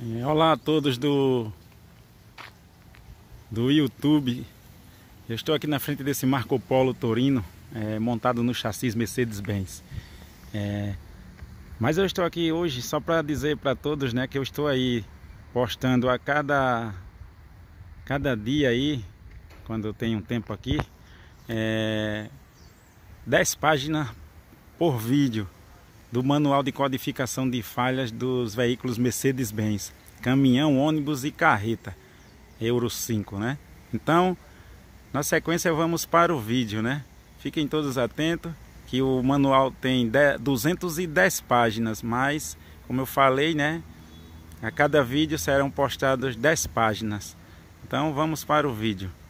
É, olá a todos do, do YouTube. Eu estou aqui na frente desse Marco Polo Torino, é, montado no chassi Mercedes-Benz. É, mas eu estou aqui hoje só para dizer para todos né, que eu estou aí postando a cada, cada dia aí, quando eu tenho um tempo aqui, é, 10 páginas por vídeo do Manual de Codificação de Falhas dos Veículos Mercedes-Benz, caminhão, ônibus e carreta, Euro 5, né? Então, na sequência vamos para o vídeo, né? Fiquem todos atentos que o manual tem 210 páginas, mas como eu falei, né? A cada vídeo serão postadas 10 páginas. Então vamos para o vídeo.